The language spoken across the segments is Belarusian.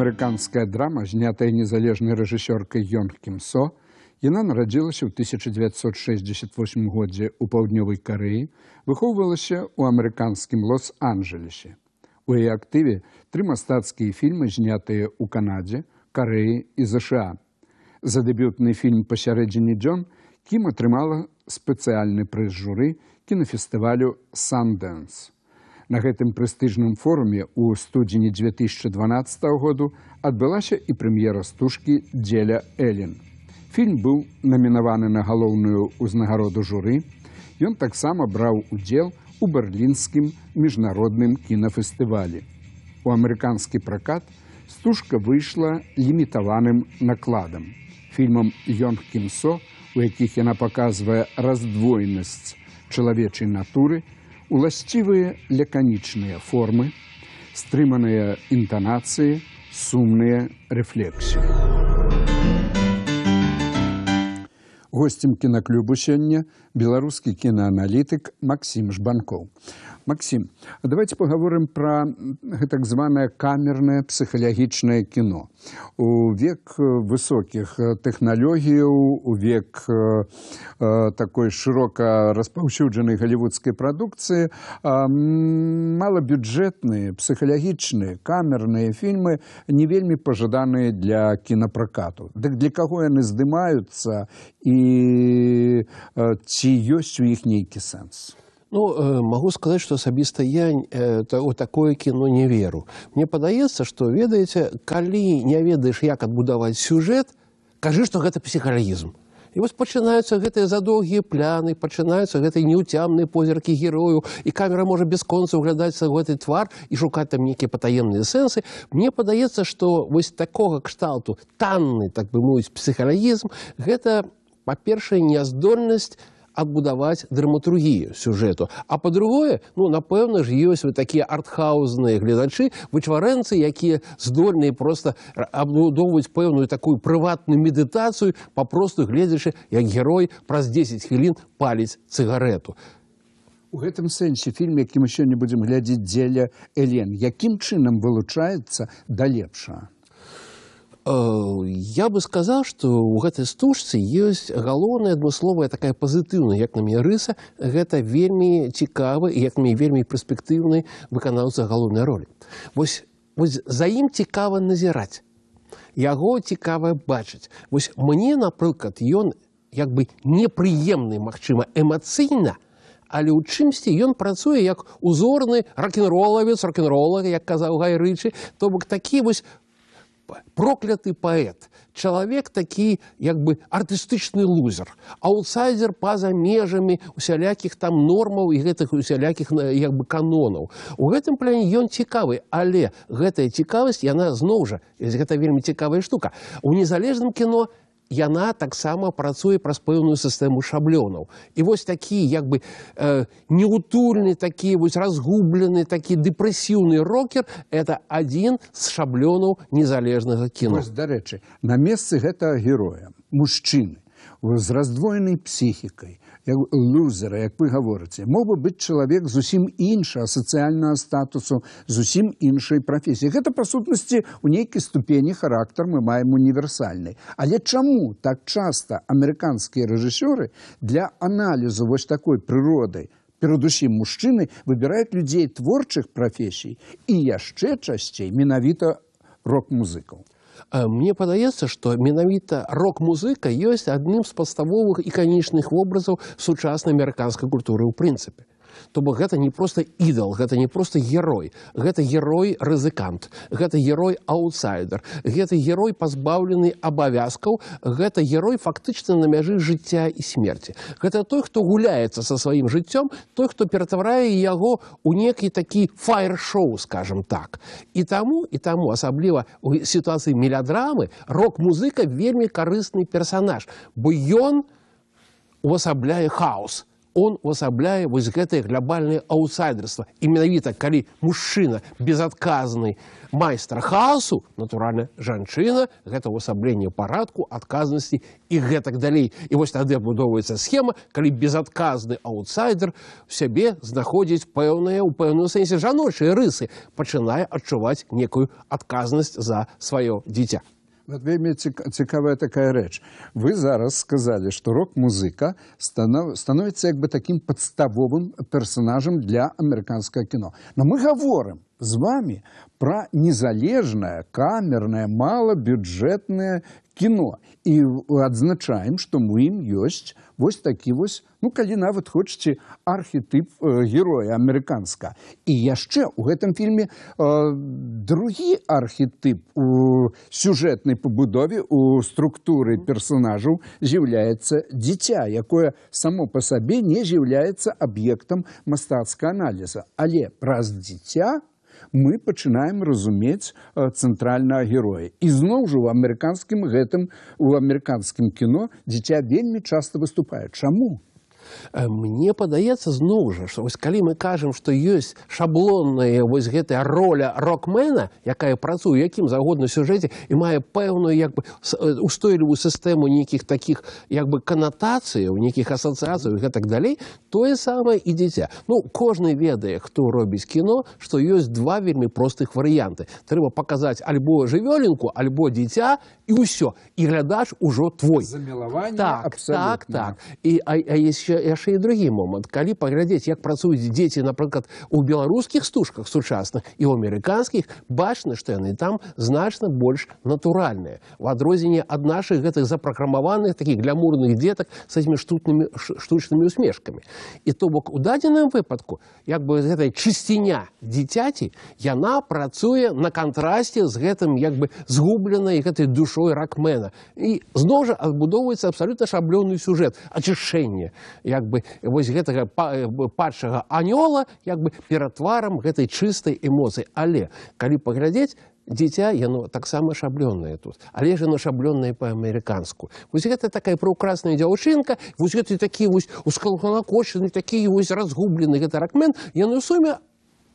Амерыканская драма, знятая незалежнай рэжысёркай Ён Кімсо, яна нарадзілася ў 1968 годзе ў паўднёвай карэі, выхоўвалася ў амерыканскім лос-анджелесе. У яе актыве тры мастацкія фільмы знятыя ў Канадзе, Карэі і ЗША. За дэбютны фільм пасярэдзіне дзён кім атрымала спецыяльны прыз журы кінафестывалю Санэнс. На гэтым прэстыжным форуме ў студзені 2012 году адбылася і прэм'ера стужкі дзеля Элен. Фільм быў намінаваны на галоўную ўзнагароду журы. Ён таксама браў удзел у берлінскім міжнародным кінафестывалі. У амерыканскі пракат стужка выйшла лімітаваным накладам. Фільмам Йонг Кімсо, у якіх яна паказвае раздвойнасць чалавечай натуры, Уласцівыя ляканічныя формы, стрыманыя інтанацыі, сумныя рэфлексіі. Госцем кінаклюбу сёння беларускі кінааналітык Масім Жбанкоў. Максім, давайте паговорым пра гэтак званае камернае псіхалагічнае кіно. У век высокіх тэхналогіяў, у век э, э, э, э такой шырока распаўсюджанай галівудскай прадукцыі э, малабюджэтныя, псіхалагічныя, камерныя фільмы не вельмі пажаданыя для кінапракату. Дык для каго яны здымаюцца і э, ці ёсць у іх нейкі сэнс. Ну, э, могу сказать, что особисто я у э, такое кино не веру. Мне подается, что, ведаете, коли не ведаешь, як отбудовать сюжет, кажи, что это психологизм. І вось пачынаюцца гэтыя задоўгія пляны, пачынаюцца гэтыя неўцямныя позіркі герою, і камера можа бясконца углядацца ў гэты твар і шукаць там нейкія патаемныя сэнсы. Мне падаецца, што вось такога кшталту танны, так бы мовіць псіхалагізм, гэта, па-першае, няздольнасць, адбудаваць драматургію сюжэту. А па-другое, ну, напэўна ж, ёсць вы такія артхаўзныя гледачы, вычварэнцы, якія здольныя проста абудоўваць пэўную такую прыватную медытацыю, папросту гледзячы, як герой праз 10 хвілін паліць цыгарету. У гэтым сэнсе фільм, які мы сёння будзем глядзець дзеля Элен, якім чынам вылучаецца да лепшага. Э, я бы сказаў што ў гэтай стужцы ёсць галоўная адмысловая такая пазітыўная як на мяне рыса гэта вельмі цікавы як мне вельмі перспектыўны выканаўца галоўнай ролі вось вось за ім цікава назіраць яго цікава бачыць вось мне напрыклад ён як бы непрыемны магчыма эмацыйна але ў чымсьці ён працуе як узорны ракенроловец ракенролог як казаў гайрычы то бок такі вось Прокляты паэт, чалавек такі як бы артыстычны лузер, аутсайдер па-за межамі усялякіх там нормаў і гэтых усялякіх як э, бы канонаў. У гэтым плане ён цікавы, але гэтая цікавасць яна зноў жа гэта вельмі цікавая штука. У незалежным кіно яна таксама працуе праз пэўную сістэму шаблёнаў і вось такі як бы э, неутульны такі вось разгублены такі дэпрэсіўны рокер это адзін з шаблёнаў незалежнага кіно дарэчы на месцы гэтага героя мужчыны з раздвоенай псіхікай лузера як вы гаворыце мог бы быць чалавек зусім іншага сацыяльнага статусу зусім іншай прафесіі гэта па сутнасці у нейкай ступені характар мы маем універсальны але чаму так часта амерыканскія рэжысёры для аналізу вось такой прыроды перадусім мужчыны выбіраюць людзей творчых прафесій і яшчэ часцей менавіта рок-музыкаў Э, мне падаецца что менавіта рок-музыка ёсць адным з паставовых і канечных вобразаў сучаснай амерыканскай культуры ў прынцыпе То бок гэта не проста ідал, гэта не проста герой, гэта герой рызыкант, гэта герой аутсайдер, гэта герой пазбаўлены абавязкаў, гэта герой фактычна на мяжы жыцця і смерці. Гэта той, хто гуляецца са сваім жыццём, той, хто ператварае яго ў некі такі фаер-шоу, скажам так. І таму і таму асабліва ў сітуацыі мелядрамы рок-музыка вельмі карысны персанаж, бо ён увасабляе хаос он увасабляе вось гэтае глябальнае аутсайдерства і менавіта калі мужчына безадказны майстра хаосу натуральна жанчына гэта ўвасабленне парадку адказнасці і гэтак далей і вось тады абудоўваецца схема калі безадказны аутсайдер сябе знаходзіць пэўныя ў пэўным сэнсе жаночыя рысы пачынае адчуваць некую адказнасць за сваё дзіця Вот вельмі цікавая такая рэч. Вы зараз сказалі, што рок-музыка становіцца як бы такім падставовым персонажам для амерыканскага кіно. Но мы гаворым з вами пра незалежнае камернае малабюджэтнае кіно і адзначаем што мы ім ёсць вось такі вось ну калі нават хочаце архетып э, героя амерыканска і яшчэ ў гэтым фільме э, другі архетып у сюжэтнай пабудове у структуры персонажаў з'яўляецца дзіця якое само па сабе не з'яўляецца аб'ектам мастацка аналіза але праз дзіця мы пачынаем разумець э, цэнтральнага героя. І зноў жа ў амерыканскім гэтым у амерыканскім кіно дзіця вельмі часта выступае. Чаму? Э, мне падаецца зноў жа што вось калі мы кажам што ёсць шаблонная вось гэтая роля рокмена якая працуе якім загодна сюжэце і мае пэўную як бы э, устойлівую сістэму нейкіх такіх як бы канатацыяў нейкіх асацыяцыяў гэтак далей тое самае і дзіця ну кожны ведае хто робіць кіно што ёсць два вельмі простых варыянты трэба паказаць альбо жывёлінку альбо дзіця і ўсё і глядач ужо твой замілаванне так, так так і а, а яшчэ яшчэ і другі момант калі паглядзець як працуюць дзеці напрыклад у беларускіх стужках сучасных і ў амерыканскіх бачна што яны там значна больш натуральныя в адрозненне ад нашых гэтых запраграмаваных такіх глямурных дзетак са зміштутнымі штучнымі усмешкамі і то бок у дадзеным выпадку як бы гэтая чысціня дзіцяці яна працуе на кантрасце з гэтым як бы згубленай гэтай душой ракмена і зноў жа адбудоўваецца абсалютна шаблёўны сюжэт ачышэнне як бы вось гэтага э, падшага анёла як бы ператварам гэтай чыстай эмоцыі але калі паглядзець Дзіця яно таксама шаблёнае тут, але ж яно шаблёнае па-амерыканску. Вось гэта такая праўкрасная дзяўчынка, вось гэты такі ускалганакочаны, такі вось разгублены гэты ракмен, яны ў суме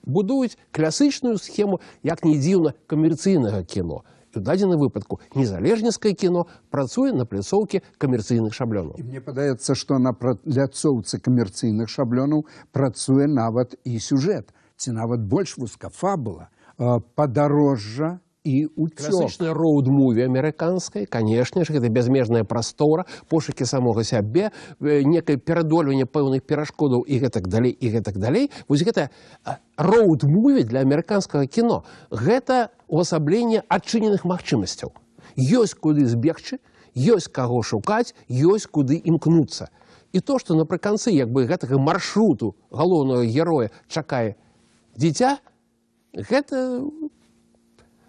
будуюць класычную схему, як не дзіўна камерцыйнага кіно что дадзены выпадку незалежніцкае кіно працуе на пляцоўкі камерцыйных шаблёнаў. Мне падаецца, што на пляцоўцы камерцыйных шаблёнаў працуе нават і сюжэт, ці нават больш вузкафабула, э, падарожжа, і ўцё роуд муве амерыканскай канешне ж гэта бязмежная прастора пошукі самога сябе э, некае перадольванне пэўных перашкодаў і гэтак далей і гэтак далей вось э, гэта роуд муве для амерыканскага кіно гэта ўвасабленне адчыненых магчымасцяў ёсць куды збегчы ёсць каго шукаць ёсць куды імкнуцца і то што напрыканцы як бы гэтага маршруту галоўнага героя чакае дзіця гэта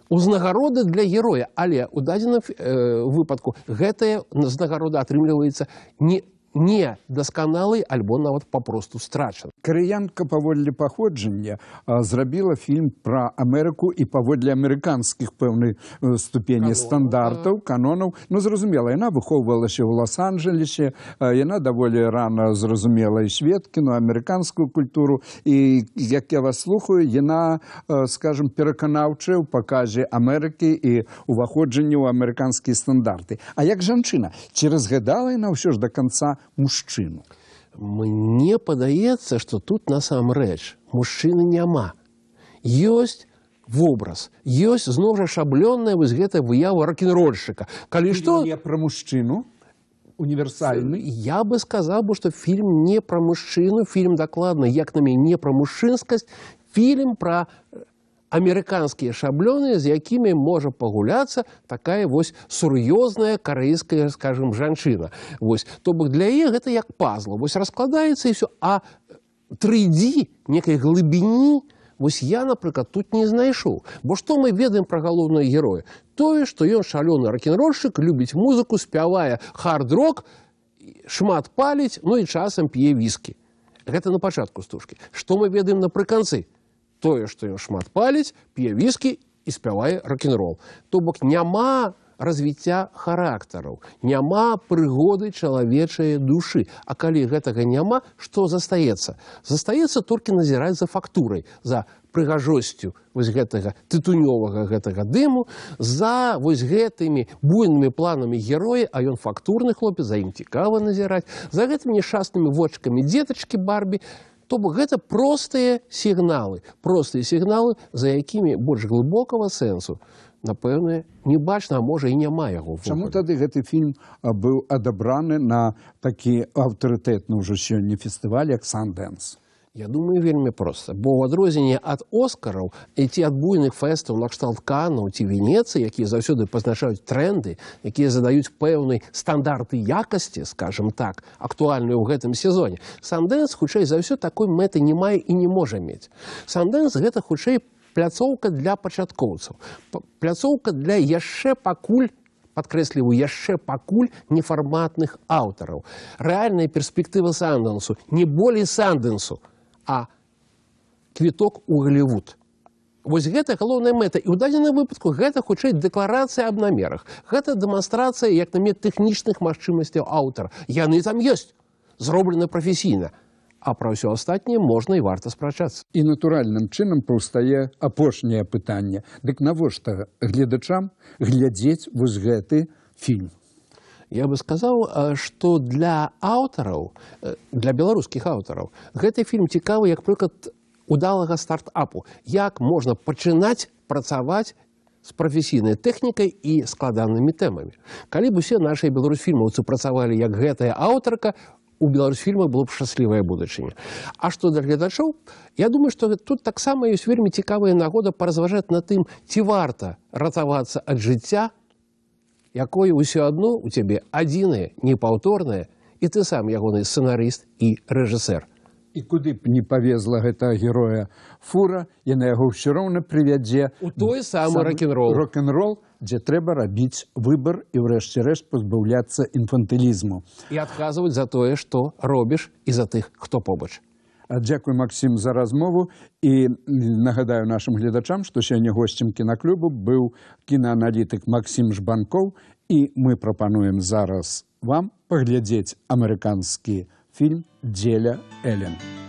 узнагароды для героя але у дадзеным э, выпадку гэтая узнагарода атрымліваецца не не досконалый альбо нават папросту страчан краянка паводле паходжання зрабіла фільм пра амерыку і паводле амерыканскіх пэўнай ступені Канон, стандартаў да. канонаў ну зразумела яна выхоўвалася ў лас-анджелесе яна даволі рана зразумела і сведкі ну амерыканскую культуру і як я вас слухаю яна скажем пераканаўчая ў паказе амерыкі і уваходжанне ў амерыканскія стандарты а як жанчына ці разгадала яна ўсё ж до да канца мужчыну мне падаецца что тут насамрэч мужчыны няма ёсць вобраз ёсць зноў жа шаблёная вось гэтая выява ракенрольшчыка калі што я пра мужчыну універсальны я бы сказаў бы што фільм не пра мужчыну фільм дакладна як на мяне не пра мужчынскасць фільм пра амерыканскія шаблёны з якімі можа пагуляцца такая вось сур'ёзная карэйская скажем жанчына вось то бок для яе гэта як пазла вось раскладаецца і все а 3D некай глыбіні вось я напрыклад тут не знайшоў бо што мы ведаем пра галоўнае героя тое што ён шалёны ракенрольшчык любіць музыку спявае хард-рок шмат паліць ну і часам п'е віскі гэта на пачатку стужкі што мы ведаем напрыканцы тое што ён шмат паліць п'е віскі і спявае рок-н-рол то бок няма развіцця характараў няма прыгоды чалавечае душы а калі гэтага няма што застаецца застаецца толькі назіраць за фактурай за прыгажосцю вось гэтага тытунёвага гэтага дыму за вось гэтымі буйнымі планамі героя а ён фактурны хлопец за ім цікава назіраць за гэтымі няшаснымі вочкамі дзетачкі барбі то То бок гэта простыя сігналы, простыя сігналы, за якімі больш глыбокага сэнсу, напэўна, не бачна, а можа і няма яго. Чаму тады гэты фільм быў адабраны на такі аўтарытэтны ўжо сёння фестываль як Санэнс. Я думаю, вельмі проста. Бо ў адрозненне ад оскараў і ці ад буйных фэстаў накшталт канаў ці венецы, якія заўсёды пазначаюць тренды, якія задаюць пэўныя стандарты якасці, скажем так, актуальныя ў гэтым сезоне. Санэнс хутчэй за ўсё такой мэты не мае і не можа мець. Санэнс гэта хутчэй пляцоўка для пачаткоўцаў. пляцоўка для яшчэ пакуль, подкрэсліваю яшчэ пакуль нефарматных аўтараў рэальная перспектыва санданансу не болей санданансу а квіток у Гліуд. Вось гэта галоўная мэта і ў дадзеным выпадку гэта хутчэй дэкларацыя аб намерах. Гэта дэманстрацыя як на мед тэхнічных магчымасцяў аўтар. Яны там ёсць, зроблена прафесійна. А пра ўсё астатняе можна і варта спрачацца. І натуральным чынам паўстае апошняе пытанне. Дык навошта гледачам глядзець вось гэты фільм я бы сказал э, что для аўтараў э, для беларускіх аўтараў гэты фільм цікавы як прыклад удалага стартапу як можна пачынаць працаваць прафесійнай тэхнікай і складанымі тэмамі калі б усе нашыя беларусфільмаўцы працавалі як гэтая аўтарка у беларусфільма было б шчаслівая будучыня а што да гледачоў я думаю што тут таксама ёсць вельмі цікавая нагода паразважаць на тым ці варта ратавацца ад жыцця якое ўсё адно у цябе адзінае непаўторнае і ты сам ягоны сцэнарыст і рэжысэр і куды б не павезла гэтага героя фура і на яго ўсё роўна прывядзе у той самы рок-н-рол рок-н-рол дзе трэба рабіць выбар і ўрэшце рэшт пазбаўляцца інфантылізму і адказваць за тое што робіш і за тых хто побач Дзякуй Макссім за размову і нагадаю нашым гледачам, што сёння госцем кінаклюбу быў кінааналітык Макссім Жбанкоў і мы прапануем зараз вам паглядзець амерыканскі фільм дзеля Эленн.